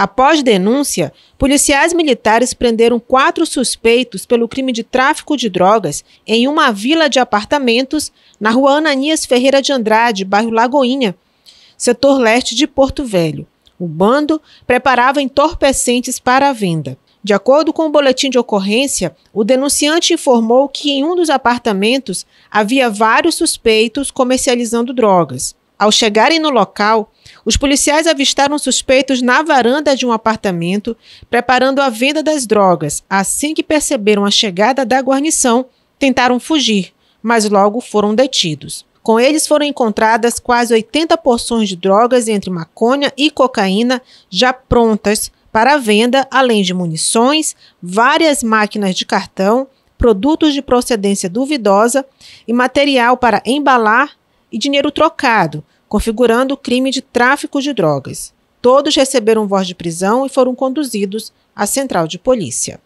Após denúncia, policiais militares prenderam quatro suspeitos pelo crime de tráfico de drogas em uma vila de apartamentos na rua Ananias Ferreira de Andrade, bairro Lagoinha, setor leste de Porto Velho. O bando preparava entorpecentes para a venda. De acordo com o boletim de ocorrência, o denunciante informou que em um dos apartamentos havia vários suspeitos comercializando drogas. Ao chegarem no local, os policiais avistaram suspeitos na varanda de um apartamento, preparando a venda das drogas. Assim que perceberam a chegada da guarnição, tentaram fugir, mas logo foram detidos. Com eles foram encontradas quase 80 porções de drogas entre maconha e cocaína já prontas para venda, além de munições, várias máquinas de cartão, produtos de procedência duvidosa e material para embalar e dinheiro trocado, configurando o crime de tráfico de drogas. Todos receberam voz de prisão e foram conduzidos à central de polícia.